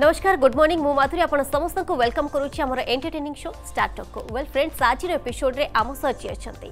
नमस्कार good morning मु माधुरी आपण समस्तଙ୍କୁ ୱେଲକମ୍ କରୁଛି ଆମର ଏଣ୍ଟରଟେନିଂ ଶୋ ଷ୍ଟାର୍ଟଅପ୍କୁ ୱେଲ୍ ଫ୍ରେଣ୍ଡସ୍ ଆଜିର ଏପିସୋଡ୍ରେ ଆମ ସହ ଯିଏ ଅଛନ୍ତି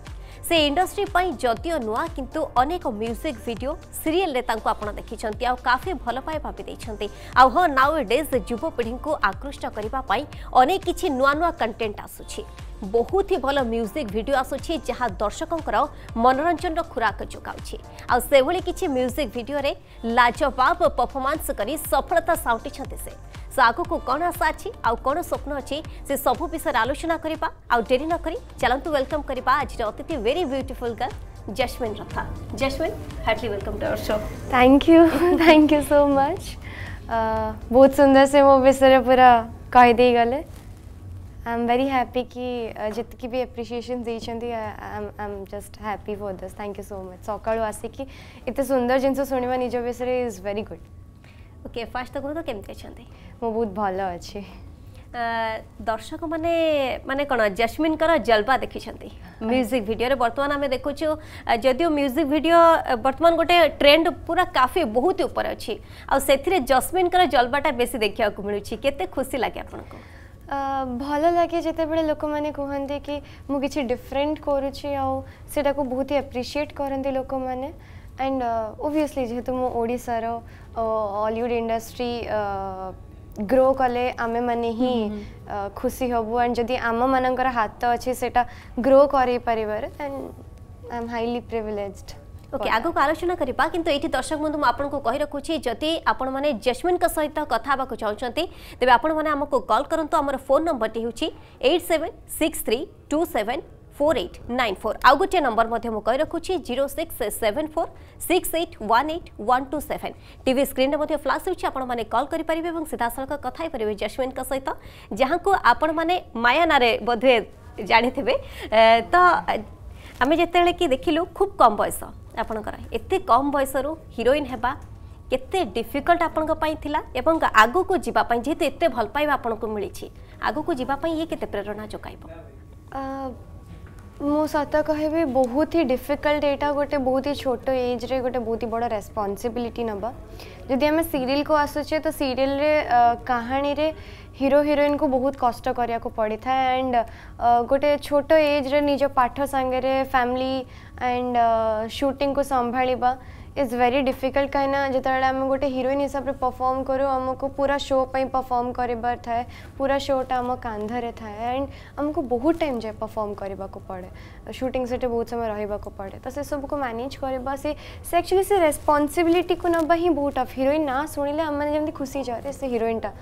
ସେ ଇଣ୍ଡଷ୍ଟ୍ରି ପାଇଁ ଯଦିଓ ନୂଆ କିନ୍ତୁ ଅନେକ ମ୍ୟୁଜିକ୍ ଭିଡ଼ିଓ ସିରିଏଲ୍ରେ ତାଙ୍କୁ ଆପଣ ଦେଖିଛନ୍ତି ଆଉ କାଫି ଭଲ ପାଇବା ବି ଦେଇଛନ୍ତି ଆଉ ହଁ ନାଓ ଡେଜ୍ ଯୁବପିଢ଼ିଙ୍କୁ ଆକୃଷ୍ଟ କରିବା ପାଇଁ ଅନେକ କିଛି ନୂଆ ନୂଆ କଣ୍ଟେଣ୍ଟ ଆସୁଛି ବହୁତ ହି ଭଲ ମ୍ୟୁଜିକ୍ ଭିଡ଼ିଓ ଆସୁଛି ଯାହା ଦର୍ଶକଙ୍କର ମନୋରଞ୍ଜନର ଖୋରାକ ଯୋଗାଉଛି ଆଉ ସେଭଳି କିଛି ମ୍ୟୁଜିକ୍ ଭିଡ଼ିଓରେ ଲାଜବାବ ପରଫର୍ମାନ୍ସ କରି ସଫଳତା ସାଉଟିଛନ୍ତି ସେ ସୋ ଆଗକୁ କ'ଣ ଆଶା ଅଛି ଆଉ କ'ଣ ସ୍ୱପ୍ନ ଅଛି ସେ ସବୁ ବିଷୟରେ ଆଲୋଚନା କରିବା ଆଉ ଡେରି ନକରି ଚାଲନ୍ତୁ ୱେଲକମ୍ କରିବା ଆଜିର ଅତିଥି very beautiful girl Jasmine Ratha. Jasmine, heartily welcome to our show. Thank you. Thank you so much. Uh, बहुत सुंदर से मो विषय पूरा कहीदे गले आई एम वेरी हैप्पी कि जितकी भी एप्रिसीएसन देती just happy for this thank you so much सकाळू आसिक एत सुंदर जिनस शुणा निज विषय is very good okay first कहूँ तो कमी अच्छा मु बहुत भल अच्छे दर्शक मैंने माने कौन जस्मिन जलवा देखी म्यूजिक भिडियो बर्तमान आम देखु जदिव म्यूजिक भिडियो बर्तमान गोटे ट्रेंड पूरा काफी बहुत ऊपर अच्छी आउ से जस्मिन जलवाटा बेस देखा मिलूँ के खुशी लगे आपको भल लगे যেতবে লোক মানে কুহতি কি कि मुझे डिफरेन्ट করুছি बहुत ही एप्रिसीएट আপ্রিসিয়েট लोक লোক एंड ओबियसली जेहेतु मो ओडार इंडस्ट्री ग्रो कले आम मैंने ही खुशी हबु एंड जदि आम मान हाथ अच्छे से ग्रो कर and I am highly privileged okay আগুক আলোচনা করা কিন্তু এটি দর্শক বন্ধু আপনার কহি রাখুছি যদি আপন মানে জেসমিন সহিত কথা হওয়া চাহুমান তবে আপন মানে আমি কল করতু আমার ফোন নম্বরটি হচ্ছে eight seven six three two seven four eight nine four আউ গোটে নম্বর কই রাখুছি zero six seven four six eight one eight one two seven TV স্ক্রিনে ফ্লাশ হচ্ছে আপনার কল করে পারে এবং সিধাসলখ কথা হয়ে জেসমিন সহিত যা আপন মানে মায়া নাঁরে বোধে জাঁথে তো আমি যেতবে কি দেখিলু খুব কম বয়স ଆପଣଙ୍କର ଏତେ କମ୍ ବୟସରୁ ହିରୋଇନ୍ ହେବା କେତେ ଡିଫିକଲ୍ଟ ଆପଣଙ୍କ ପାଇଁ ଥିଲା ଏବଂ ଆଗକୁ ଯିବା ପାଇଁ ଯେହେତୁ ଏତେ ଭଲ ପାଇବା ଆପଣଙ୍କୁ ମିଳିଛି ଆଗକୁ ଯିବା ପାଇଁ ଇଏ କେତେ ପ୍ରେରଣା ଯୋଗାଇବ ମୁଁ ସତ କହିବି ବହୁତ ହି ଡିଫିକଲ୍ଟ ଏଇଟା ଗୋଟେ ବହୁତ ହି ଛୋଟ ଏଜ୍ରେ ଗୋଟେ ବହୁତ ହି ବଡ଼ ରେସ୍ପନ୍ସିବିଲିଟି ନେବା ଯଦି ଆମେ ସିରିଏଲ୍କୁ ଆସୁଛେ ତ ସିରିଏଲ୍ରେ କାହାଣୀରେ हिरो हिरोइन को बहुत कष्ट को पड़ी था एंड गोटे छोट रे निज पाठ सांगे फैमिली एंड सुटिंग को संभा इज वेरी डिफिकल्ट कहीं जिते आम गोटे हिरोइन हिसाब से परफर्म करूँ आमको पूरा शो परफर्म करार थाए पूरा शोटा आम कांधे थाए एंड आमको बहुत टाइम जाए परफर्म करने को पड़े शूटिंग से बहुत समय रहा पड़े तो से सब को मैनेज करवा से एक्चुअली से रेस्पनसबिलिटी को ना ही बहुत टफ हिरोइन ना शुणिले आम जमी खुशी जाए से हिरोइनटा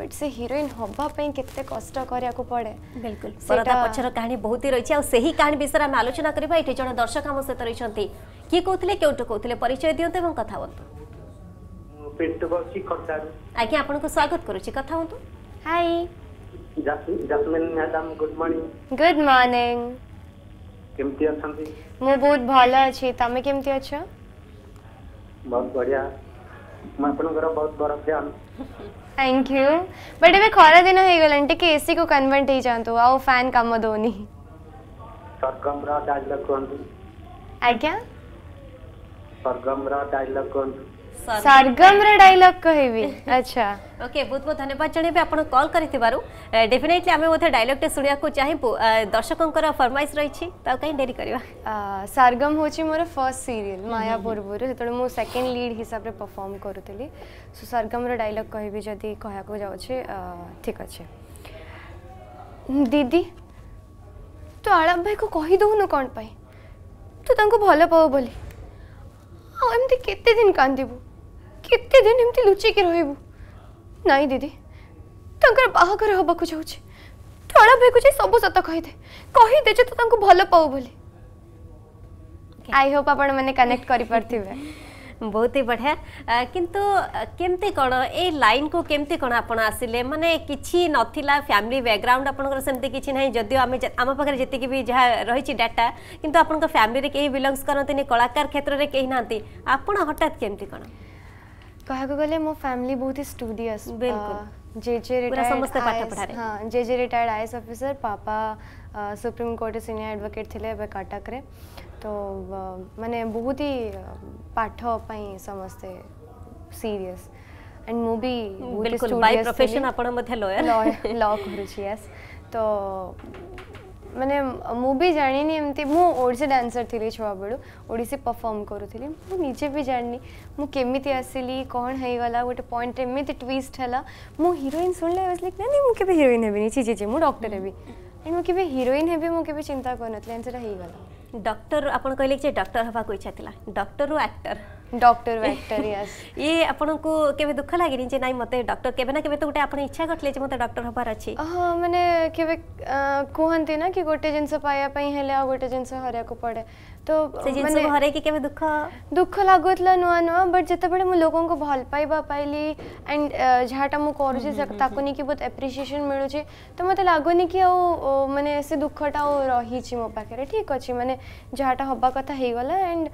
बट से हिरोइन पई केते कष्ट करिया को पड़े बिल्कुल सेटा पछर कहानी बहुत ही रही आ सही कहानी बिषय में आलोचना करबा ये जन दर्शक हम सेत रही किए कहते क्योंटू कहते परिचय दिंतु और कथा हूँ पेट बसी खटार आपन को स्वागत करू छी कथा हूँ hi Jasmine madam good morning good morning केमती अछंती मु बहुत भलो अछि तमे केमती अछ बहुत बढ़िया मैं अपन घर बहुत बड़ा फैन ಥ್ಯಾಂಕ್ ಯು ಬಟ್ ಇವೆ ಖಾರ ದಿನ ಹೇಗಲ್ಲಂಟಿಕೆ ಎ ಸಿಗೂ ಕನ್ವೆಂಟ್ ହେଇଯାଆନ୍ତୁ ଆଉ ଫ୍ୟାନ୍ କାମ ଦେଉନି ସରଗମର ଡାଇଲଗ୍ କୁହନ୍ତୁ ଆଜ୍ଞା ସରଗମର ଡାଇଲଗ୍ କୁହନ୍ତୁ सरगमर डायलॉग कहबी अच्छा ओके बहुत बहुत धन्यवाद जणे बे आपण कॉल करितबारु डेफिनेटली आमे मोथे डायलॉग ते सुनिया को चाहेबो दर्शकंकर फरमाइश रही छी त काही देरी करबा सरगम होची मोर फर्स्ट सीरियल माया पूर्वरु जेतळे मु सेकंड लीड हिसाब रे परफॉर्म करूतली सो सरगमर डायलॉग कहबी जदी कहया को जाउ छी ठीक अछि দিদি তু আলাপ ভাইকে কহিদেউনু কণ পাই তু তাঁকু ভাল পাও বলে আও এমতি কেতে দিন কান্দিবু कितने दिन इमती लुची के रहिबु नाही दीदी तंकर बाहा कर हबा को जाउछ थोड़ा भई कुछ सब सत कहि दे कहि दे जे त तंको भलो पाउ बोली आई होप आपण माने कनेक्ट करि परथिबे बहुत ही बढ़िया किंतु केमते कौन ए लाइन को केमते कौन आप आसिले मानने कि नाला फैमिली बैकग्राउंड आपमती किसी ना जदि आम पाखे जीक भी जहाँ रही डाटा कितना आप फैमिली कहीं बिलंगस करते कलाकार क्षेत्र में कहीं ना आप हटात केमती कौन कहक गले मो फैमिली बहुत ही स्टूडियस जे जे रिटायर्ड पाठ पढा रे हां जे जे रिटायर्ड आईएएस ऑफिसर पापा सुप्रीम कोर्ट रे सीनियर एडवोकेट थिले अब कटक रे तो माने बहुत ही पाठ पई समस्त सीरियस एंड मो भी हम्म, बिल्कुल बाय प्रोफेशन आपण मध्ये लॉयर लॉ करू छी यस तो મને મૂબી જાનની એમતી મો ઓડિસી ડાન્સર થીલી છોબડુ ઓડિસી પરફોર્મ કરુથીલી નીચે બી જાનની મો કેમી થી આસલી કોણ હૈવાલા વોટ પોઈન્ટ એમતી ટ્વિસ્ટ હેલા મો હિરોઈન સુનલેસ લાઈક ના ના મુ કે બી હિરોઈન હે બી ની ચીજી ચી મુ ડોક્ટર હે બી એન્ડ મુ કે બી હિરોઈન હે બી મુ કે બી ચિંતા કરનતલે આન્સર હૈવાલા ડોક્ટર આપણ કહી લે કે ડોક્ટર હોવા કો ઈચ્છા થીલા ડોક્ટર રો એક્ટર डॉक्टर वेक्टर यस ये अपन को केबे दुख लागि नि जे नाही मते डॉक्टर केबे ना केबे तो गोटे अपन इच्छा करले जे मते डॉक्टर होबार अछि ह माने केबे कोहंती ना कि गोटे जिंस पाया पई हेले आ गोटे जिंस हरया को पड़े तो से हरे के केबे दुख दुख लागोतला नो नो बट जते बडे मु लोगों को भल पाइबा पाइली एंड झाटा मु करु छी ताको नि कि बहुत एप्रिसिएशन मिलु छी तो मते लागो नि कि ओ माने से दुखटा ओ रही छी मो पाखरे ठीक अछि माने झाटा होबा कथा हे गला एंड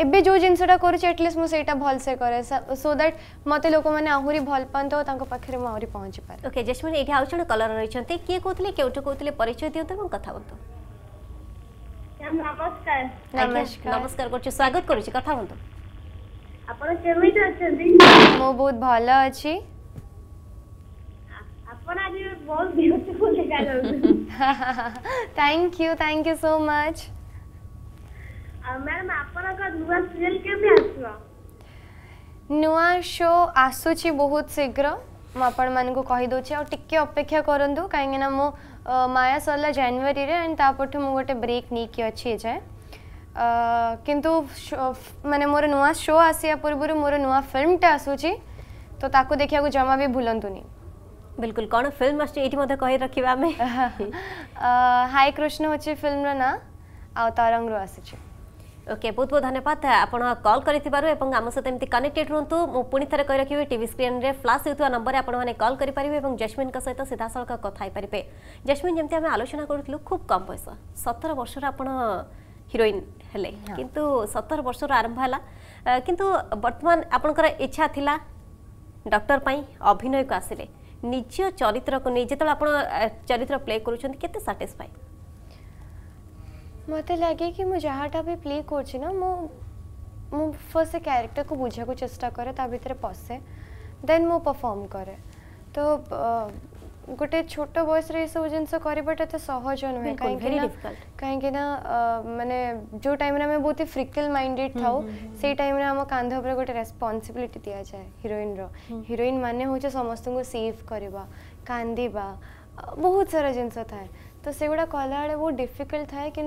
ଏବେ ଯେଉଁ ଜିନିଷଟା କରୁଛି ଆଟଲିଷ୍ଟ ମୁଁ ସେଇଟା ଭଲସେ କରେ ସୋ ଦ୍ୟାଟ୍ ମୋତେ ଲୋକମାନେ ଆହୁରି ଭଲ ପାଆନ୍ତୁ ଆଉ ତାଙ୍କ ପାଖରେ ମୁଁ ଆହୁରି ପହଞ୍ଚିପାରେ ଓକେ ଜେସ୍ମିନ୍ ଏଇଠି ଆଉ ଜଣେ କଲର ରହିଛନ୍ତି କିଏ କହୁଥିଲେ କେଉଁଠୁ କହୁଥିଲେ ପରିଚୟ ଦିଅନ୍ତୁ ଏବଂ କଥା ହୁଅନ୍ତୁ ନମସ୍କାର ନମସ୍କାର କରୁଛି ସ୍ୱାଗତ କରୁଛି କଥା ହୁଅନ୍ତୁ ଆପଣ କେମିତି ଅଛନ୍ତି ମୁଁ ବହୁତ ଭଲ ଅଛି ଆପଣ ଆଜି ବହୁତ ବ୍ୟୁଟିଫୁଲ ଦେଖାଯାଉଛନ୍ତି thank you thank you so much madam ଆପଣଙ୍କ ନୂଆ ସିରିଏଲ କେବେ ଆସିବ ନୂଆ ଶୋ ଆସୁଛି ବହୁତ ଶୀଘ୍ର ମୁଁ ଆପଣମାନଙ୍କୁ କହିଦେଉଛି ଆଉ ଟିକେ ଅପେକ୍ଷା କରନ୍ତୁ କାହିଁକିନା ମୁଁ ମାୟା ସରିଲା ଜାନୁଆରୀରେ ଆଣ୍ଡ ତାପରଠୁ ମୁଁ ଗୋଟେ ବ୍ରେକ୍ ନେଇକି ଅଛି ଏଯାଏଁ କିନ୍ତୁ ମାନେ ମୋର ନୂଆ ଶୋ ଆସିବା ପୂର୍ବରୁ ମୋର ନୂଆ ଫିଲ୍ମଟା ଆସୁଛି ତ ତାକୁ ଦେଖିବାକୁ ଜମା ବି ଭୁଲନ୍ତୁନି ବିଲକୁଲ କ'ଣ ଫିଲ୍ମ ଆସୁଛି ଏଇଠି ମଧ୍ୟ କହି ରଖିବା ଆମେ ହାଇ କୃଷ୍ଣ ହେଉଛି ଫିଲ୍ମର ନାଁ ଆଉ ତରଙ୍ଗରୁ ଆସୁଛି ওকে বহুত বহুত ধন্যবাদ আপনার কল করে এবং আমার সাথে এমনি কনেক্টেড রুহতু মু পুনি থরে কই রাখিবি টিভি স্ক্রিনে ফ্লাশ হওয়া নম্বরে আপনার কল করে পারিবে এবং জেসমিন সহিত সিধাসলখ কথা হইপারে জেসমিন যেমন আমি আলোচনা করুলু খুব কম বয়স সতর বর্ষর আপনার হিরোইন হলে কিন্তু সতর বর্ষর আরম্ভ হল কিন্তু বর্তমান আপনার ইচ্ছা লা ডক্টর পাই অভিনয়কু আসলে নিজ চরিত্রক নিয়ে যেত আপনার চরিত্র প্লে করছেন কেতে স্যাটিসফাই मत लगे कि जहाँटा भी प्ले कर मु फर्स्ट से क्यारेक्टर को बुझा को चेस्टा कै ता भितर पशे देन मु परफॉर्म कै तो गोटे छोट बयस सब जिनस करवाटा तो सहज नुहे कहीं कहीं मैंने जो टाइम आम बहुत ही फ्रिकल माइंडेड था से टाइम आम कांधे पर गोटे रेस्पनसिबिलिटी दि जाए हिरोइन हिरोइन मान हूँ समस्त को सेव करवा कांदा बहुत सारा जिनस थाए तो से गुड़ा कला बड़े बहुत डिफिकल्ट था कि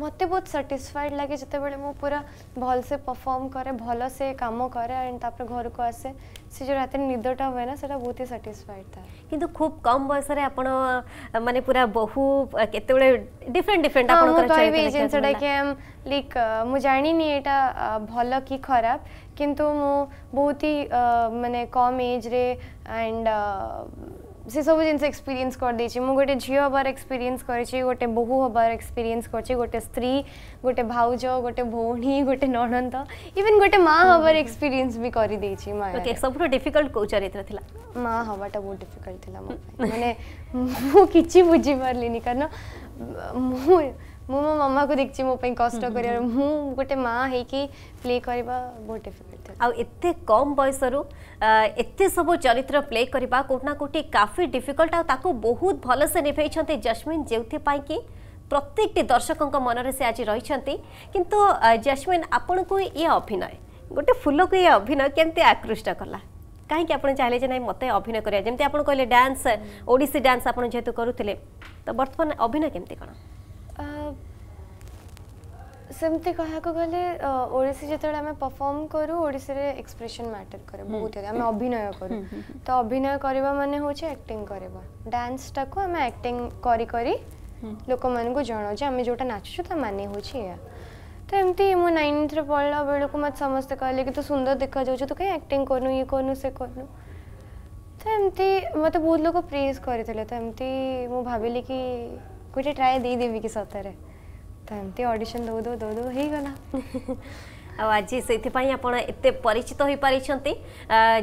मत बहुत साटिस्फाइड लगे जो मुझे पूरा भलसे परफर्म कै भल से कम कै एंड घर को आसे से जो रात निदा हुए ना सर बहुत ही साटिस्फाइड था कि खूब कम बयस मानते पूरा बहु के डिफरेन्ट डिफरेन्ट कह जिन लाइक मुझे जानी ये भल कि खराब किंतु मु बहुत ही मानने कम एज्रे एंड से सब जिन एक्सपीरियंस करदे मु गोटे झी हबार एक्सपीरियंस कर गोटे बोहू हबार एक्सपीरियंस कर गोटे स्त्री गोटे भाउज गोटे भौणी गोटे नणंद इवन गोटे माँ हबार एक्सपीरियंस भी कर ओके सब डिफिकल्ट कौ चरित्र था माँ हवाटा बहुत डिफिकल्ट मैंने मुझे मु बुझी पारलिनी कारण मु ମୁଁ ମୋ ମାମାକୁ ଦେଖିଛି ମୋ ପାଇଁ କଷ୍ଟ କରିବାର ମୁଁ ଗୋଟେ ମା ହେଇକି ପ୍ଲେ କରିବା ବହୁତ ଡିଫିକଲ୍ଟ ଆଉ ଏତେ କମ୍ ବୟସରୁ ଏତେ ସବୁ ଚରିତ୍ର ପ୍ଲେ କରିବା କେଉଁଠି ନା କେଉଁଠି କାଫି ଡିଫିକଲ୍ଟ ଆଉ ତାକୁ ବହୁତ ଭଲସେ ନିଭେଇଛନ୍ତି ଜସ୍ମିନ୍ ଯେଉଁଥିପାଇଁ କି ପ୍ରତ୍ୟେକଟି ଦର୍ଶକଙ୍କ ମନରେ ସେ ଆଜି ରହିଛନ୍ତି କିନ୍ତୁ ଜସ୍ମିନ୍ ଆପଣଙ୍କୁ ଇଏ ଅଭିନୟ ଗୋଟେ ଫୁଲକୁ ଇଏ ଅଭିନୟ କେମିତି ଆକୃଷ୍ଟ କଲା କାହିଁକି ଆପଣ ଚାହିଁଲେ ଯେ ନାହିଁ ମୋତେ ଅଭିନୟ କରିବା ଯେମିତି ଆପଣ କହିଲେ ଡ୍ୟାନ୍ସ ଓଡ଼ିଶୀ ଡ୍ୟାନ୍ସ ଆପଣ ଯେହେତୁ କରୁଥିଲେ ତ ବର୍ତ୍ତମାନ ଅଭିନୟ କେମିତି କ'ଣ ସେମିତି କହିବାକୁ ଗଲେ ଓଡ଼ିଶୀ ଯେତେବେଳେ ଆମେ ପରଫର୍ମ କରୁ ଓଡ଼ିଶୀରେ ଏକ୍ସପ୍ରେସନ୍ ମ୍ୟାଟର କରେ ବହୁତ ଆମେ ଅଭିନୟ କରୁ ତ ଅଭିନୟ କରିବା ମାନେ ହେଉଛି ଆକ୍ଟିଂ କରିବା ଡ୍ୟାନ୍ସଟାକୁ ଆମେ ଆକ୍ଟିଂ କରି କରି ଲୋକମାନଙ୍କୁ ଜଣାଉ ଯେ ଆମେ ଯେଉଁଟା ନାଚୁଛୁ ତା ମାନେ ହେଉଛି ଏହା ତ ଏମିତି ମୁଁ ନାଇନ୍ଥରେ ପଢ଼ିଲା ବେଳକୁ ମୋତେ ସମସ୍ତେ କହିଲେ କି ତୁ ସୁନ୍ଦର ଦେଖାଯାଉଛୁ ତୁ କାହିଁ ଆକ୍ଟିଂ କରୁନୁ ଇଏ କରୁନୁ ସେ କରୁନୁ ତ ଏମିତି ମୋତେ ବହୁତ ଲୋକ ପ୍ରେଜ୍ କରିଥିଲେ ତ ଏମିତି ମୁଁ ଭାବିଲି କି ଗୋଟେ ଟ୍ରାଏ ଦେଇଦେବି କି ସତରେ ତ ଏମିତି ଅଡ଼ିସନ୍ ଦଉ ଦଉ ଦଉ ହେଇଗଲା ଆଉ ଆଜି ସେଇଥିପାଇଁ ଆପଣ ଏତେ ପରିଚିତ ହୋଇପାରିଛନ୍ତି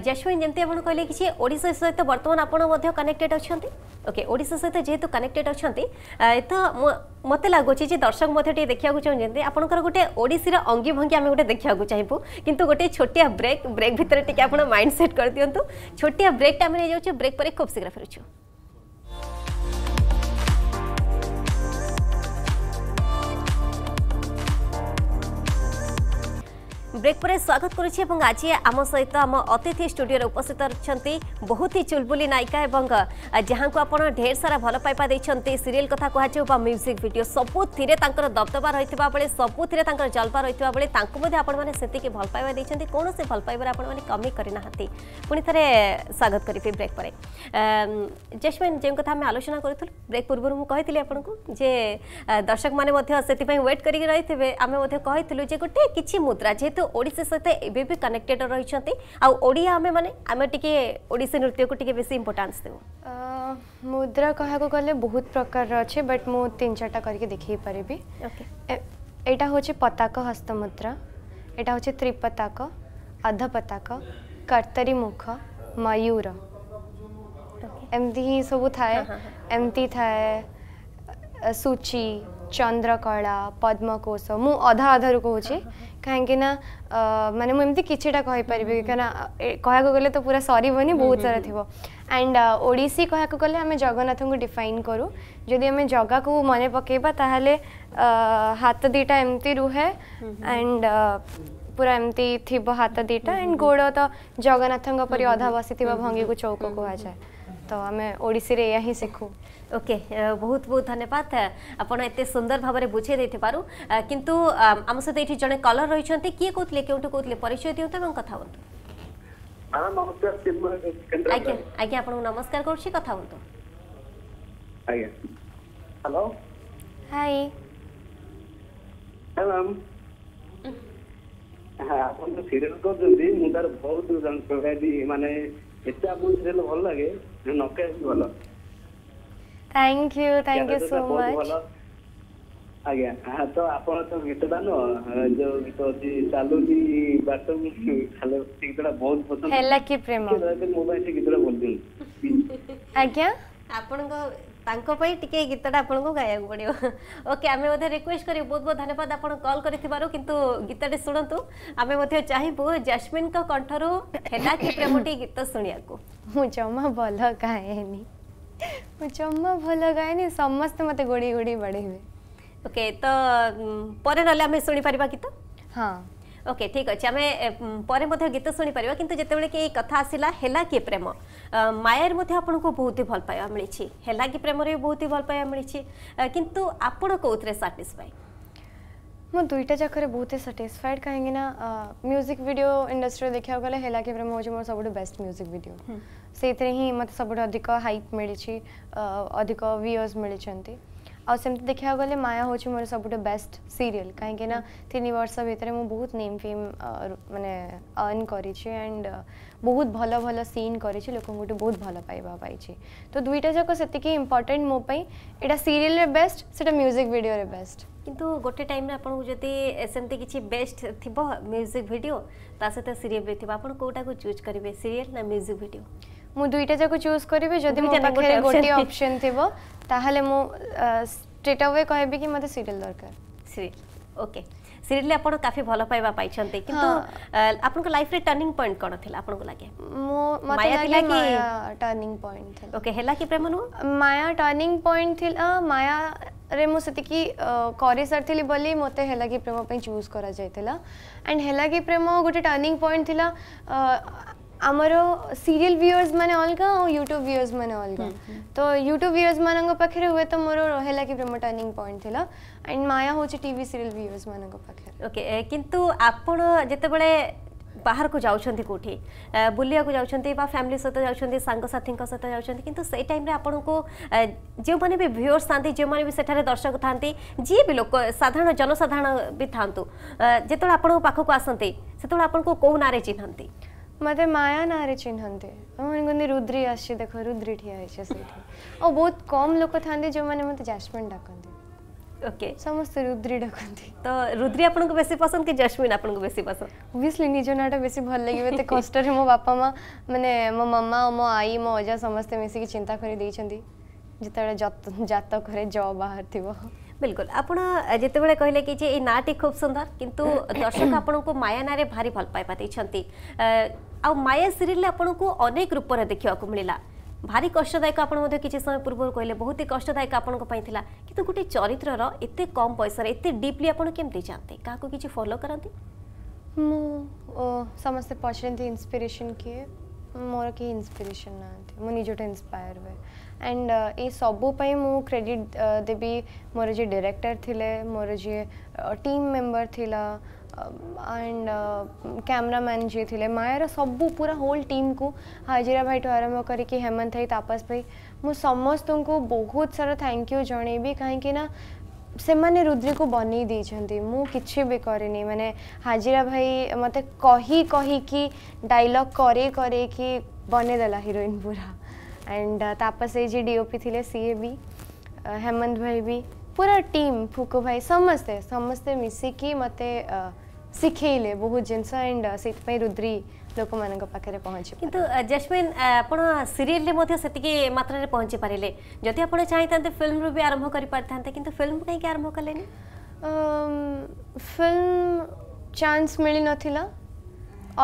ଜ୍ୟାସ୍ମିନ୍ ଯେମିତି ଆପଣ କହିଲେ କିଛି ଓଡ଼ିଶା ସହିତ ବର୍ତ୍ତମାନ ଆପଣ ମଧ୍ୟ କନେକ୍ଟେଡ଼ ଅଛନ୍ତି ଓକେ ଓଡ଼ିଶା ସହିତ ଯେହେତୁ କନେକ୍ଟେଡ୍ ଅଛନ୍ତି ତ ମୋତେ ଲାଗୁଛି ଯେ ଦର୍ଶକ ମଧ୍ୟ ଟିକେ ଦେଖିବାକୁ ଚାହୁଁଛନ୍ତି ଆପଣଙ୍କର ଗୋଟେ ଓଡ଼ିଶୀର ଅଙ୍ଗୀ ଭଙ୍ଗୀ ଆମେ ଗୋଟେ ଦେଖିବାକୁ ଚାହିଁବୁ କିନ୍ତୁ ଗୋଟେ ଛୋଟିଆ ବ୍ରେକ୍ ବ୍ରେକ୍ ଭିତରେ ଟିକେ ଆପଣ ମାଇଣ୍ଡ ସେଟ୍ କରିଦିଅନ୍ତୁ ଛୋଟିଆ ବ୍ରେକ୍ଟା ଆମେ ନେଇଯାଉଛୁ ବ୍ରେକ୍ ପରେ ଖୁବ୍ ଶୀଘ୍ର ଫେରୁଛୁ ব্রেক পরে স্বাগত করছি এবং আজ আম সহিত আম অতিথি স্টুডিওরে উপস্থিত অনেক বহুত হি চুলবুলি নায়িকা এবং যাহু আপনার ঢের সারা ভাল পাইবা দিয়েছেন সিরিয়েল কথা কুহযাও বা মিউজিক ভিডিও সবুথে তাঁর দবদবা রয়েছে বেড়ে সবুথে তাঁর জলবা রয়েছে বেড়ে তাঁর আপনার সেতিকি ভাল পাইবা দিয়েছেন কৌশি ভাল পাইবার আপনার কমি করে না পুঁ থে স্বাগত করবি ব্রেক পরে জেসমিন যে কথা আমি আলোচনা করুল ব্রেক পূর্ব মুি আপনার যে দর্শক মানে সেপাই ওয়েট করি রয়েছে আমি কিন্তু যে গোটে কিছু মুদ্রা যেহেতু ओडिसी सहित एवं भी कनेक्टेड रही आड़िया आम मैंने आम टे ओडिसी नृत्य को टे बेस इम्पोर्टान्स देव मुद्रा कहक गले बहुत प्रकार अच्छे बट मु तीन चार्टा करके देखे पारि यहाँ हूँ पताक हस्तमुद्रा यहाँ हूँ त्रिपताक पताक कर्तरी मुख मयूर एमती ही सब थाए एमती थाए सूची चंद्रकला पद्मकोश मु अध अध रु कह कहीं मानते मुझे किसीटा कहीपर क्या कहक गले तो पूरा सर बहुत सारा थी एंड ओडी कह गमें जगन्नाथ को डिफाइन करूँ जदि आम जगह को मन पकेबा तो हाथ दीटा एमती रुहे एंड पूरा एमती थी हाथ दीटा एंड गोड़ तो जगन्नाथ पर अधा बसी भंगी को चौक कह जाए तो आम ओडी या ही ওকে uh, বহুত বহুত ধন্যবাদ uh, আপনার এত সুন্দর ভাবে বুঝাই দিয়েবার uh, কিন্তু um, আমার সহ এটি জন কলর রয়েছেন কি কৌলে কেউঠু কৌলে পরিচয় দিও এবং কথা হুম হ্যাঁ, আজ্ঞা আজ্ঞা আপনার নমস্কার করছি কথা হ্যাঁ, হুম হ্যালো হাই ম্যাম হ্যাঁ আপনার সিরিয়াল করছেন মু তার বহুত মানে এত আপনার সিরিয়াল ভাল লাগে নকেশ ভাল thank you thank you so much ଆଜ୍ଞା ହଁ ତ ଆପଣ ତ ଗୀତଟା ନୁହଁ ଯୋଉ ଗୀତ ଅଛି ଚାଲୁନି ବାଟ ହେଲେ ସେ ଗୀତଟା ବହୁତ ପସନ୍ଦ ହେଲା କି ପ୍ରେମ ମୋ ପାଇଁ ସେ ଗୀତଟା ବୋଲ ଦିଅନ୍ତୁ ଆଜ୍ଞା ଆପଣଙ୍କ ତାଙ୍କ ପାଇଁ ଟିକେ ଗୀତଟା ଆପଣଙ୍କୁ ଗାଇବାକୁ ପଡ଼ିବ ଓକେ ଆମେ ମଧ୍ୟ ରିକ୍ୱେଷ୍ଟ କରିବୁ ବହୁତ ବହୁତ ଧନ୍ୟବାଦ ଆପଣ କଲ୍ କରିଥିବାରୁ କିନ୍ତୁ ଗୀତଟି ଶୁଣନ୍ତୁ ଆମେ ମଧ୍ୟ ଚାହିଁବୁ ଜାସ୍ମିନ୍ଙ୍କ କଣ୍ଠରୁ ହେଲା କି ପ୍ରେମଟି ଗୀତ ଶୁଣିବାକୁ ମୁଁ ଜମା ଭଲ ଗାଏନି ମୁଁ ଜମା ଭଲ ଗାଏନି ସମସ୍ତେ ମୋତେ ଗୋଡ଼େଇ ଗୋଡ଼େଇ ବାଡ଼େଇବେ ଓକେ ତ ପରେ ନହେଲେ ଆମେ ଶୁଣିପାରିବା ଗୀତ ହଁ ওকে ঠিক আছে আমি পরে মধ্যে গীত শুনিপার কিন্তু যেতবে কি এই কথা আসিলা হেলা কি প্রেম মায়ের মধ্যে আপনার বহুত ভাল পাওয়া মিছি হেলা কি প্রেমরে বহুত ভাল পাওয়া মিছি কিন্তু আপনার কোথায় সাটিসফাই ମୁଁ ଦୁଇଟା ଯାକରେ ବହୁତ ସାଟିସ୍ଫାଏଡ୍ କାହିଁକି ନା ମ୍ୟୁଜିକ୍ ଭିଡ଼ିଓ ଇଣ୍ଡଷ୍ଟ୍ରି ଦେଖିବାକୁ ଗଲେ ହେଲା କି ପ୍ରେମ ହେଉଛି ମୋର ସବୁଠୁ ବେଷ୍ଟ ମ୍ୟୁଜିକ୍ ଭିଡ଼ିଓ ସେଇଥିରେ ହିଁ ମୋତେ ସବୁଠୁ ଅଧିକ ହାଇପ୍ ମିଳିଛି ଅଧିକ ଭିୟୁଅର୍ସ ମିଳିଛନ୍ତି ଆଉ ସେମିତି ଦେଖିବାକୁ ଗଲେ ମାୟା ହେଉଛି ମୋର ସବୁଠୁ ବେଷ୍ଟ ସିରିଏଲ୍ କାହିଁକି ନା ତିନି ବର୍ଷ ଭିତରେ ମୁଁ ବହୁତ ନେମ୍ ଫେମ୍ ମାନେ ଅର୍ନ କରିଛି ଆଣ୍ଡ ବହୁତ ଭଲ ଭଲ ସିନ୍ କରିଛି ଲୋକଙ୍କଠୁ ବହୁତ ଭଲ ପାଇବା ପାଇଛି ତ ଦୁଇଟା ଯାକ ସେତିକି ଇମ୍ପର୍ଟାଣ୍ଟ ମୋ ପାଇଁ ଏଇଟା ସିରିଏଲ୍ରେ ବେଷ୍ଟ ସେଇଟା ମ୍ୟୁଜିକ୍ ଭିଡ଼ିଓରେ ବେଷ୍ଟ କିନ୍ତୁ ଗୋଟେ ଟାଇମ୍ରେ ଆପଣଙ୍କୁ ଯଦି ସେମିତି କିଛି ବେଷ୍ଟ ଥିବ ମ୍ୟୁଜିକ୍ ଭିଡ଼ିଓ ତା ସହିତ ସିରିଏଲ୍ ବି ଥିବ ଆପଣ କେଉଁଟାକୁ ଚୁଜ୍ କରିବେ ସିରିଏଲ୍ ନା ମ୍ୟୁଜିକ୍ ଭିଡ଼ିଓ ମୁଁ ଦୁଇଟା ଯାକ ଚୁଜ୍ କରିବି ଯଦି ମୋ ପାଖରେ ଗୋଟିଏ ଅପସନ୍ ଥିବ ତାହେଲେ ମୁଁ ଷ୍ଟ୍ରେଟ୍ ଆୱେ କହିବି କି ମୋତେ ସିରିଏଲ୍ ଦରକାର ସିରିଏଲ୍ ଓକେ ସିରିଏଲ୍ ଆପଣ କାଫି ଭଲ ପାଇବା ପାଇଛନ୍ତି କିନ୍ତୁ ଆପଣଙ୍କ ଲାଇଫରେ ଟର୍ଣ୍ଣିଂ ପଏଣ୍ଟ କ'ଣ ଥିଲା ଆପଣଙ୍କୁ ଲାଗେ ମୁଁ ମାୟା ଥିଲା କି ଟର୍ଣ୍ଣିଂ ପଏଣ୍ଟ ଥିଲା ଓକେ ହେଲା କି ପ୍ରେମ ନୁହଁ ମାୟା ଟର୍ଣ୍ଣିଂ ପଏଣ୍ଟ ଥିଲା ମାୟା ରେ ମୁଁ ସେତିକି କରିସାରିଥିଲି ବୋଲି ମୋତେ ହେଲା କି ପ୍ରେମ ପାଇଁ ଚୁଜ୍ କରାଯାଇଥିଲା ଆଣ୍ଡ ହେଲା କି ପ୍ରେମ ଗୋଟେ ଟର୍ଣ୍ଣିଂ ପଏଣ୍ଟ ଥିଲା आमर सीरीयल भिवर्स मैंने अलग और यूट्यूब भिवर्स मैंने अलग तो यूट्यूब भिवर्स मान पाखे हुए तो मोर रहा कि मो टर्णिंग पॉइंट थी एंड माया हूँ टी सीरीयल भिवर्स मान पाखे ओके कितु आप जितेबले बाहर को जा बुलाक जा फैमिली सहित जांगसाथी सहित जाते टाइम आपको जो मैंने भी भ्यूअर्स था जो मैंने भी सेठे दर्शक था जी भी लोक साधारण जनसाधारण भी था जो आपको आसती से आपको कौ ना चिन्हती मत माया ना चिह्नते कहते रुद्री आसी देख रुद्री ठिया आ बहुत कम लोक था जो मैंने मत जासमिन डाकते ओके समस्त रुद्री डाकती तो रुद्री आपन को पसंद कि जस्मिन आपन को पसंद ओबियसली निज नाटा बेसी भल लगे एत कष्ट मो बापा माँ मैंने मो मामा मो आई मो अजा समस्ते मिसिकी चिंता कर जिते जातक बाहर थी बिल्कुल आपण कहले कि नाटी खूब सुंदर किंतु दर्शक आपण को माया ना भारी भल पाई पाई ଆଉ ମାୟା ସିରିଏଲରେ ଆପଣଙ୍କୁ ଅନେକ ରୂପରେ ଦେଖିବାକୁ ମିଳିଲା ଭାରି କଷ୍ଟଦାୟକ ଆପଣ ମଧ୍ୟ କିଛି ସମୟ ପୂର୍ବରୁ କହିଲେ ବହୁତ ହି କଷ୍ଟଦାୟକ ଆପଣଙ୍କ ପାଇଁ ଥିଲା କିନ୍ତୁ ଗୋଟେ ଚରିତ୍ରର ଏତେ କମ୍ ପଇସାରେ ଏତେ ଡିପ୍ଲି ଆପଣ କେମିତି ଯାଆନ୍ତି କାହାକୁ କିଛି ଫଲୋ କରନ୍ତି ମୁଁ ସମସ୍ତେ ପଚାରନ୍ତି ଇନ୍ସପିରେସନ୍ କିଏ ମୋର କେହି ଇନ୍ସପିରେସନ୍ ନାହାନ୍ତି ମୁଁ ନିଜଟା ଇନ୍ସପାୟାର ହୁଏ ଆଣ୍ଡ ଏସବୁ ପାଇଁ ମୁଁ କ୍ରେଡ଼ିଟ୍ ଦେବି ମୋର ଯିଏ ଡିରେକ୍ଟର ଥିଲେ ମୋର ଯିଏ ଟିମ୍ ମେମ୍ବର ଥିଲା एंड कैमरा मैन जी थे मायर सब पूरा होल टीम को हाजिरा भाई ठू तो आरंभ कर हेमंत भाई तापस भाई मुझ समस्त को बहुत सारा थैंक यू जनइबी कहीं से मैंने रुद्री को बनई देखते मुझे भी करनी मैंने हाजिरा भाई मत मतलब कही कही डायलग करे करे कि बनेदेला हिरोइन पूरा and uh, Tapas ji DOP थी सीए भी uh, हेमंत भाई भी ପୁରା ଟିମ୍ ଫୁକୁ ଭାଇ ସମସ୍ତେ ସମସ୍ତେ ମିଶିକି ମୋତେ ଶିଖେଇଲେ ବହୁତ ଜିନିଷ ଆଣ୍ଡ ସେଇଥିପାଇଁ ରୁଦ୍ରି ଲୋକମାନଙ୍କ ପାଖରେ ପହଞ୍ଚି କିନ୍ତୁ ଜସ୍ମିନ୍ ଆପଣ ସିରିଏଲ୍ରେ ମଧ୍ୟ ସେତିକି ମାତ୍ରାରେ ପହଞ୍ଚି ପାରିଲେ ଯଦି ଆପଣ ଚାହିଁଥାନ୍ତେ ଫିଲ୍ମରୁ ବି ଆରମ୍ଭ କରିପାରିଥାନ୍ତେ କିନ୍ତୁ ଫିଲ୍ମ କାହିଁକି ଆରମ୍ଭ କଲେନି ଫିଲ୍ମ ଚାନ୍ସ ମିଳିନଥିଲା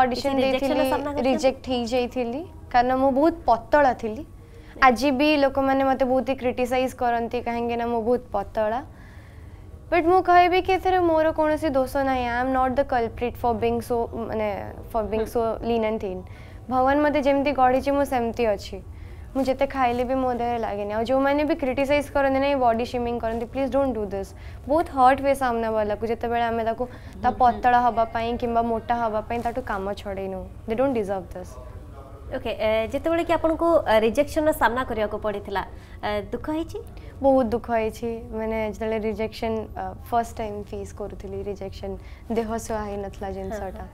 ଅଡ଼ିସନ୍ ଦେଇଥିଲି ରିଜେକ୍ଟ ହେଇଯାଇଥିଲି କାରଣ ମୁଁ ବହୁତ ପତଳା ଥିଲି आज भी लोक मैंने मत बहुत ही क्रिटिसाइज करती कहीं मुझे बहुत पतला बट मुझे कि मोर कौन दोष ना I am not the culprit for being so मैंने for being so lean and thin भगवान मत जमी गढ़ी सेमती अच्छी मुझे जिते खाइले भी मो देह लगे ना जो मैंने भी क्रिटिसाइज करते ना बॉडी शेमिंग करती प्लीज डोंट डू दिस बहुत हर्ट हुए सामना वाला को जिते आम पतला हाँपाई कि मोटा हाँपाई कम छड़े now they don't deserve this okay जिते बड़े कि आपको रिजेक्शन सामना करने को पड़ता uh, दुख है बहुत दुख है मैंने जो रिजेक्शन फर्स्ट टाइम फेस करी रिजेक्शन देह सुहा ना जिनसटा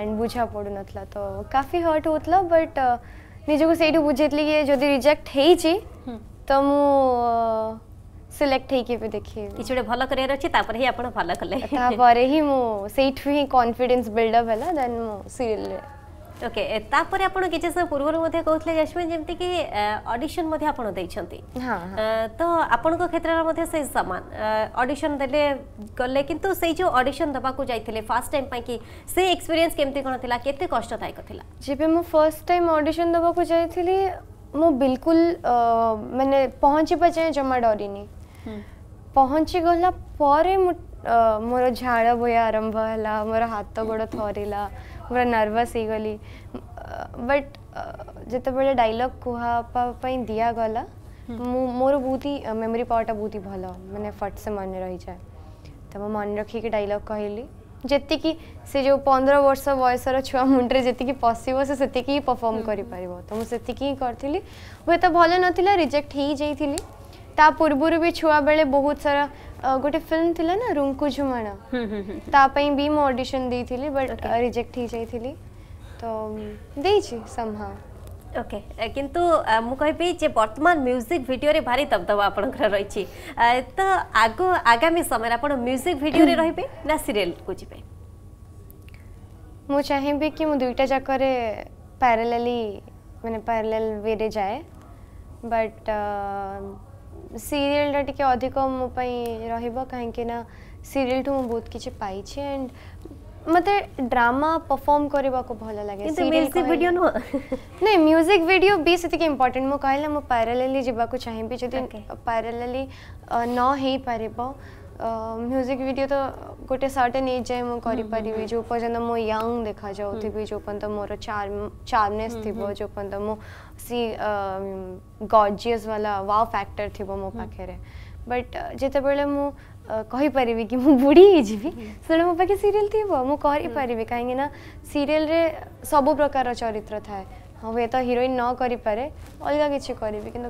एंड बुझा पड़ ना तो काफी हर्ट हो बट निजक से बुझे कि जो रिजेक्ट हो तो मु सिलेक्ट है कि भी देखिए ही आपण भलो करले तापर देन मु ଓକେ ତାପରେ ଆପଣ କିଛି ସମୟ ପୂର୍ବରୁ ମଧ୍ୟ କହୁଥିଲେ ଜସ୍ମିନ୍ ଯେମିତିକି ଅଡିସନ୍ ମଧ୍ୟ ଆପଣ ଦେଇଛନ୍ତି ତ ଆପଣଙ୍କ କ୍ଷେତ୍ରରେ ମଧ୍ୟ ସେଇ ସମାନ ଅଡିସନ୍ ଦେଲେ ଗଲେ କିନ୍ତୁ ସେଇ ଯେଉଁ ଅଡିସନ୍ ଦେବାକୁ ଯାଇଥିଲେ ଫାର୍ଷ୍ଟ ଟାଇମ୍ ପାଇଁ କି ସେ ଏକ୍ସପିରିଏନ୍ସ କେମିତି କ'ଣ ଥିଲା କେତେ କଷ୍ଟଦାୟକ ଥିଲା ଯେବେ ମୁଁ ଫାର୍ଷ୍ଟ ଟାଇମ୍ ଅଡିସନ୍ ଦେବାକୁ ଯାଇଥିଲି ମୁଁ ବିଲକୁଲ ମାନେ ପହଞ୍ଚିବା ଯାଏଁ ଜମା ଡରିନି ପହଞ୍ଚିଗଲା ପରେ ମୁଁ ମୋର ଝାଳ ବୋହିବା ଆରମ୍ଭ ହେଲା ମୋର ହାତ ଗୋଡ଼ ଥରିଲା पूरा नर्वस हो गली बट जिते बड़े डायलॉग कुहा पापाई मोर बहुत ही मेमोरी पावर टा बहुत ही भल माने फट से मन रही जाए तो मो मन रखिक के डायलॉग कहली जति से जो पंद्रह वर्ष बयस छुआ मुंडरे जति की से सेति की परफॉर्म हम्म। करि परबो त तो मो सेति की करथिली वे त भलो रिजेक्ट हो जैथिली ତା ପୂର୍ବରୁ छुआ ଛୁଆବେଳେ बहुत सारा गोटे फिल्म थी ना ରୁଙ୍କୁ ଝୁମାଣ ତା ପାଇଁ ବି ମୁଁ ଅଡିସନ୍ ଦେଇଥିଲି ବଟ୍ ରିଜେକ୍ଟ ହେଇଯାଇଥିଲି ତ ଦେଇଛି ସମ୍ହା ओके किंतु मु वर्तमान म्यूजिक भिडियो रे भारी दबदबा आपनकर रहिछि त आगो आगामी समय आपण म्यूजिक भिडियो रे रहिबे ना सीरियल को जिबे मु चाहेबी कि दुईटा जाकरे पैरेलली माने पैरेलल वे जाए बट ସିରିଏଲ୍ଟା ଟିକେ ଅଧିକ ମୋ ପାଇଁ ରହିବ କାହିଁକିନା ସିରିଏଲ୍ଠୁ ମୁଁ ବହୁତ କିଛି ପାଇଛି ଆଣ୍ଡ ମୋତେ ଡ୍ରାମା ପରଫର୍ମ କରିବାକୁ ଭଲ ଲାଗେ ଭିଡ଼ିଓ ନୁହଁ ନାଇଁ ମ୍ୟୁଜିକ୍ ଭିଡ଼ିଓ ବି ସେତିକି ଇମ୍ପୋର୍ଟାଣ୍ଟ ମୁଁ କହିଲା ମୁଁ ପାରାଲେଲି ଯିବାକୁ ଚାହିଁବି ଯଦି ପାରାଲେଲି ନ ହେଇପାରିବ म्यूजिक वीडियो तो गोटे सर्टेन एज जाए मुझे हम्म, हम्म, हम्म। जो पर्यटन मो यंग देखा जाऊँगी जो पर्यटन मोर चार चार्मनेस थी जो पर्यटन मो सी गॉर्जियस वाला वाव फैक्टर थी मो पाखे बट जिते बड़े मुझे कि बुढ़ी ही जीवी से मो पाखे सीरीयल थी मुझेपरि कहीं सीरीयल सब प्रकार चरित्र थाए हाँ तो हिरोइन न करें अलग किसी करी कि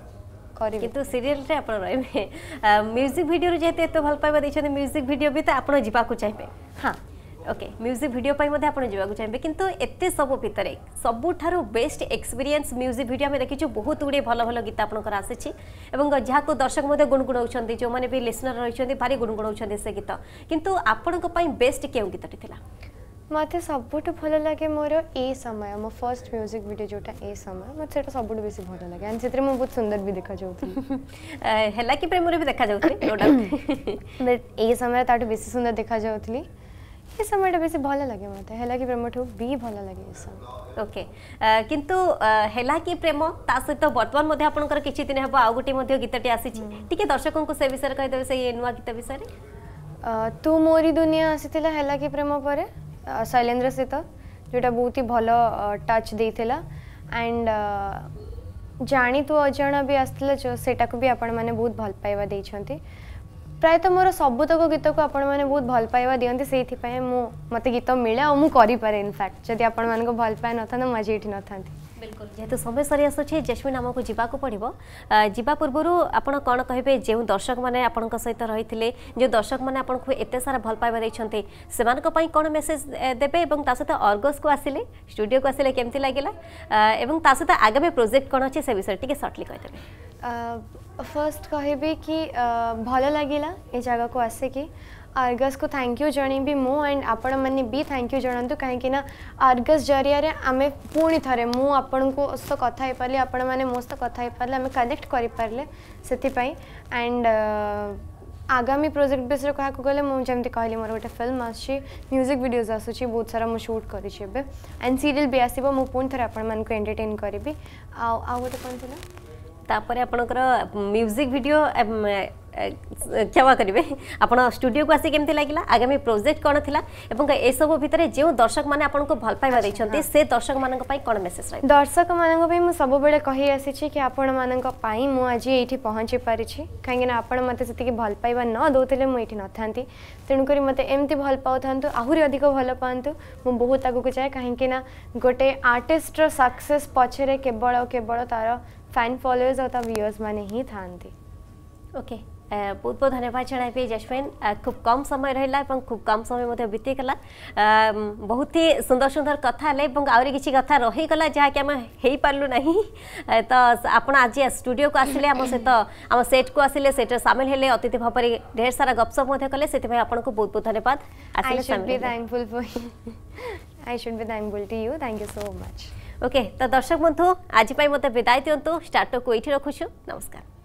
କରିବି କିନ୍ତୁ ସିରିଏଲରେ ଆପଣ ରହିବେ ମ୍ୟୁଜିକ ଭିଡ଼ିଓରେ ଯେହେତୁ ଏତେ ଭଲ ପାଇବା ଦେଇଛନ୍ତି ମ୍ୟୁଜିକ ଭିଡ଼ିଓ ବି ତ ଆପଣ ଯିବାକୁ ଚାହିଁବେ ହଁ ଓକେ ମ୍ୟୁଜିକ୍ ଭିଡ଼ିଓ ପାଇଁ ମଧ୍ୟ ଆପଣ ଯିବାକୁ ଚାହିଁବେ କିନ୍ତୁ ଏତେ ସବୁ ଭିତରେ ସବୁଠାରୁ ବେଷ୍ଟ ଏକ୍ସପିରିଏନ୍ସ ମ୍ୟୁଜିକ୍ ଭିଡ଼ିଓ ଆମେ ଦେଖିଛୁ ବହୁତ ଗୁଡ଼ିଏ ଭଲ ଭଲ ଗୀତ ଆପଣଙ୍କର ଆସିଛି ଏବଂ ଯାହାକୁ ଦର୍ଶକ ମଧ୍ୟ ଗୁଣଗୁଣାଉଛନ୍ତି ଯେଉଁମାନେ ବି ଲିସନର ରହିଛନ୍ତି ଭାରି ଗୁଣଗୁଣାଉଛନ୍ତି ସେ ଗୀତ କିନ୍ତୁ ଆପଣଙ୍କ ପାଇଁ ବେଷ୍ଟ କେଉଁ ଗୀତଟି ଥିଲା ମୋତେ ସବୁଠୁ ଭଲ ଲାଗେ ମୋର ଏ ସମୟ ମୋ ଫର୍ଷ୍ଟ ମ୍ୟୁଜିକ୍ ଭିଡ଼ିଓ ଯେଉଁଟା ଏ ସମୟ ମୋତେ ସେଇଟା ସବୁଠୁ ବେଶୀ ଭଲ ଲାଗେ ଆଣ୍ଡ ସେଥିରେ ମୁଁ ବହୁତ ସୁନ୍ଦର ବି ଦେଖାଯାଉଥିଲି ହେଲା କି ପ୍ରେମରେ ବି ଦେଖାଯାଉଥିଲି ବଟ୍ ଏ ସମୟରେ ତାଠୁ ବେଶୀ ସୁନ୍ଦର ଦେଖାଯାଉଥିଲି ଏ সময়ଟା ବେଶୀ ଭଲ ଲାଗେ ମୋତେ ହେଲା କି ପ୍ରେମଠୁ ବି ଭଲ ଲାଗେ ଏ ସମୟ ଓକେ କିନ୍ତୁ ହେଲା କି ପ୍ରେମ ତା ସହିତ ବର୍ତ୍ତମାନ ମଧ୍ୟ ଆପଣଙ୍କର କିଛି ଦିନ ହେବ ଆଉ ଗୋଟିଏ ମଧ୍ୟ ଗୀତଟି ଆସିଛି ଟିକେ ଦର୍ଶକଙ୍କୁ ସେ ବିଷୟରେ କହିଦେବେ ସେଇ ନୂଆ ଗୀତ ବିଷୟରେ ତୁ ମୋରି ଦୁନିଆ ଆସିଥିଲା ହେଲା କି ପ୍ରେମ ପରେ शैलेन्द्र सहित जोटा बहुत ही भल टच दे एंड जाणी अजा भी आसला जो सेटा को भी आपण बहुत भल पाइवा देखते प्रायत तो मोर सबुतक गीत को आपण मैंने बहुत भल पाइवा दिखते से मत गीत मिले और मुझे इनफैक्ट जदि आपण मल पाए न था ये न था, था, था, था બિલકુલ જેહેતુ સમય સરી આસુଛି જેસ્મિન આમકુ જીવાકુ પડિબ જીવા પૂર્વરુ આપણ કોણ કહેબે જેઉ દર્શક મને આપણક સહિત રહીથિલે જે દર્શક મને આપણકુ એતે સારા ભલ પાઇવા દેછંતી સેમાનક પઈ કોણ મેસેજ દેબે એવં તા સહિત અર્ગસ કુ આસિલે સ્ટુડિયો કુ આસિલે કેમતિ લાગિલા એવં તા સહિત આગામી પ્રોજેક્ટ કોણ અછે સે વિષય ટીકે શોર્ટલી કહી દેબે ફર્સ્ટ કહેબે કે ભલ લાગિલા એ જગા કુ આસે કે आर्गस को थैंक यू जनइबि मु एंड आपण मैंने भी थैंक यू जनातु कहीं आर्गस जरिया आम पुणी थे मुझे सह कथा पारे आपण मैंने मो सह कथा पारे आम कनेक्ट करें से एंड आगामी प्रोजेक्ट विषय क्या गले मुझे कहली मोर गोटे फिल्म आसी म्यूजिक भिडियोज आसूँ बहुत सारा मुझे सुट करे एंड सीरीयल भी आसो मुझे पुणी थे आपको करी आउ गोटे कौन थी तापर आप म्यूजिक भिडियो ক্ষমা করবে আপনার স্টুডিওকে আসি কেমি লাগিলা আগামী প্রোজেক্ট কোণ লা এবং এসব ভিতরে যে দর্শক মানে আপনার ভাল পাইবা দিয়েছেন সে দর্শক মানুষ কোণ মেসেজ রয়েছে দর্শক মানুষ সবুলে কহি আসিছি কি আপন মানুষ মু আজ এইটি পৌঁছি পারিছি কিনা আপনার মতো সেটি ভাল পাইবা ন দৌলে মু এটি নথান্তি তেণুকরি মতো এমতি ভাল পাওথান্তু আহরি অধিক ভাল পাঁতু মু বহুত আগুক যায়ে কিনা গোটে আর্টিস্টর সকসেস পছরে কেবল কেবল তার ফ্যান ফলোয়র্স আর তা ভিউর্স মানে হি থাকে ওকে बहुत बहुत उद्बोधन जनवे जशमेन खूब कम समय रहा खूब कम समय बीती गला बहुत ही सुंदर सुंदर कथा आई कथ रहीगला जहाँकिलुना तो आप आज स्टूडियो को आसिले आम सहित तो, आम सेट को आसिले से सामिल है अतिथि भाव में ढेर सारा गपस कले से आपको बहुत बहुत धन्यवाद ओके तो दर्शक बंधु आज मत विदाय दिंतु स्टार्टअप को ये रखुचु नमस्कार